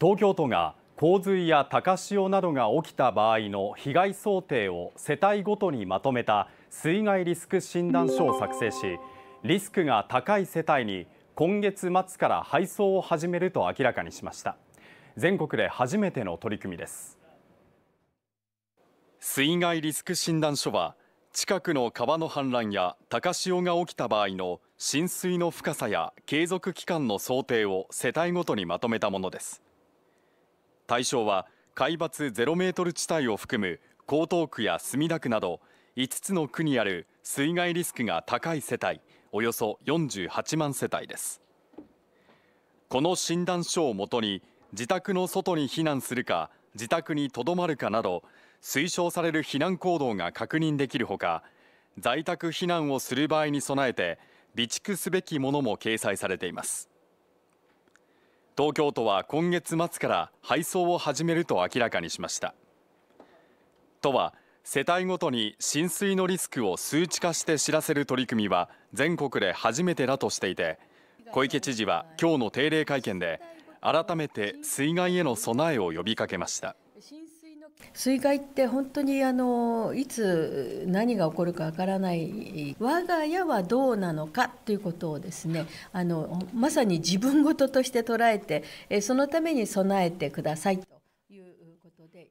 東京都が洪水や高潮などが起きた場合の被害想定を世帯ごとにまとめた水害リスク診断書を作成しリスクが高い世帯に今月末から配送を始めると明らかにしました全国で初めての取り組みです水害リスク診断書は近くの川の氾濫や高潮が起きた場合の浸水の深さや継続期間の想定を世帯ごとにまとめたものです対象は海抜ゼロメートル地帯を含む江東区や墨田区など5つの区にある水害リスクが高い世帯およそ48万世帯ですこの診断書をもとに自宅の外に避難するか自宅にとどまるかなど推奨される避難行動が確認できるほか在宅避難をする場合に備えて備蓄すべきものも掲載されています東京都は今月末から配送を始めると明らかにしました都は世帯ごとに浸水のリスクを数値化して知らせる取り組みは全国で初めてだとしていて小池知事は今日の定例会見で改めて水害への備えを呼びかけました。水害って本当にあのいつ何が起こるかわからない我が家はどうなのかということをですねあのまさに自分事として捉えてそのために備えてくださいということで。